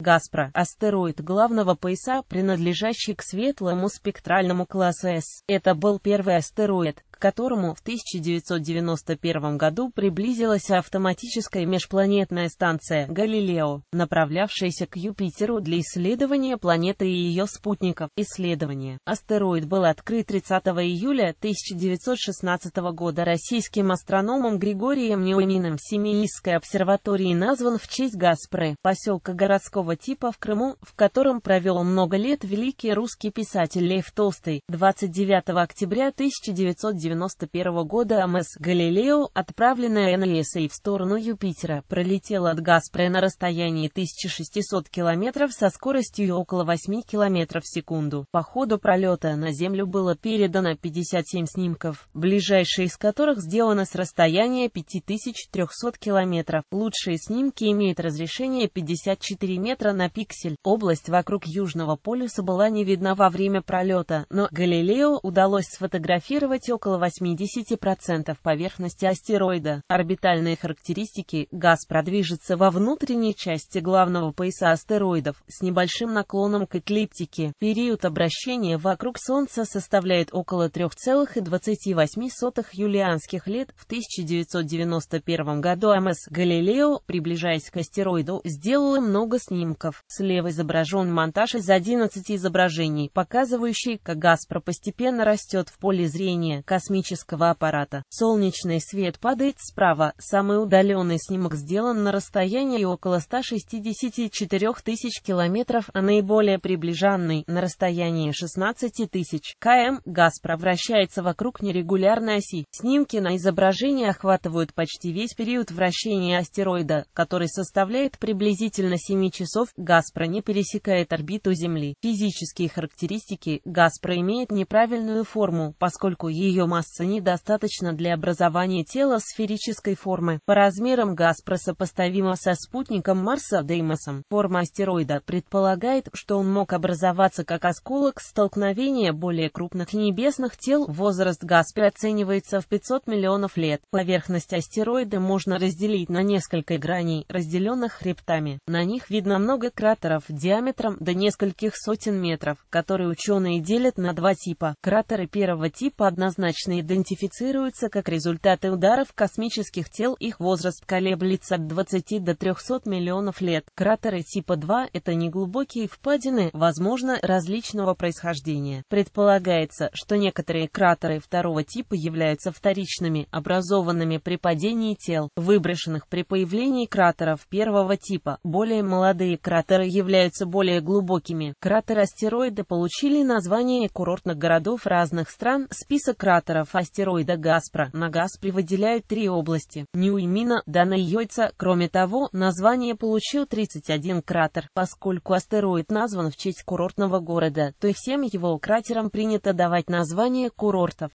Гаспро – астероид главного пояса, принадлежащий к светлому спектральному классу С. Это был первый астероид, которому в 1991 году приблизилась автоматическая межпланетная станция «Галилео», направлявшаяся к Юпитеру для исследования планеты и ее спутников. Исследование. Астероид был открыт 30 июля 1916 года российским астрономом Григорием Неуминым в Семиисской обсерватории назван в честь Гаспры, поселка городского типа в Крыму, в котором провел много лет великий русский писатель Лев Толстый. 29 октября 1990 1991 года МС «Галилео», отправленная НАСА в сторону Юпитера, пролетела от Гаспре на расстоянии 1600 километров со скоростью около 8 километров в секунду. По ходу пролета на Землю было передано 57 снимков, ближайшие из которых сделаны с расстояния 5300 километров Лучшие снимки имеют разрешение 54 метра на пиксель. Область вокруг Южного полюса была не видна во время пролета, но Галилео удалось сфотографировать около около 80% поверхности астероида. Орбитальные характеристики Газ продвижется во внутренней части главного пояса астероидов с небольшим наклоном к эклиптике. Период обращения вокруг Солнца составляет около 3,28 юлианских лет. В 1991 году МС Галилео, приближаясь к астероиду, сделала много снимков. Слева изображен монтаж из 11 изображений, показывающий, как Газ постепенно растет в поле зрения. Космический космического аппарата. Солнечный свет падает справа, самый удаленный снимок сделан на расстоянии около 164 тысяч километров, а наиболее приближенный — на расстоянии 16 тысяч км. Газ вращается вокруг нерегулярной оси. Снимки на изображении охватывают почти весь период вращения астероида, который составляет приблизительно 7 часов. Гаспро не пересекает орбиту Земли. Физические характеристики Гаспро имеет неправильную форму, поскольку ее масса масса недостаточна для образования тела сферической формы. По размерам Гаспра сопоставима со спутником Марса Деймосом. Форма астероида предполагает, что он мог образоваться как осколок столкновения более крупных небесных тел. Возраст Гаспра оценивается в 500 миллионов лет. Поверхность астероида можно разделить на несколько граней, разделенных хребтами. На них видно много кратеров диаметром до нескольких сотен метров, которые ученые делят на два типа. Кратеры первого типа однозначно обычно идентифицируются как результаты ударов космических тел, их возраст колеблется от 20 до 300 миллионов лет. Кратеры типа 2 — это неглубокие впадины, возможно, различного происхождения. Предполагается, что некоторые кратеры второго типа являются вторичными, образованными при падении тел, выброшенных при появлении кратеров первого типа. Более молодые кратеры являются более глубокими. Кратеры астероида получили название курортных городов разных стран, список кратеров секторов астероида Гаспро на Гаспре выделяют три области – Ньюимина, Дана и Йойца. Кроме того, название получил 31 кратер, поскольку астероид назван в честь курортного города, то и всем его кратерам принято давать название курортов.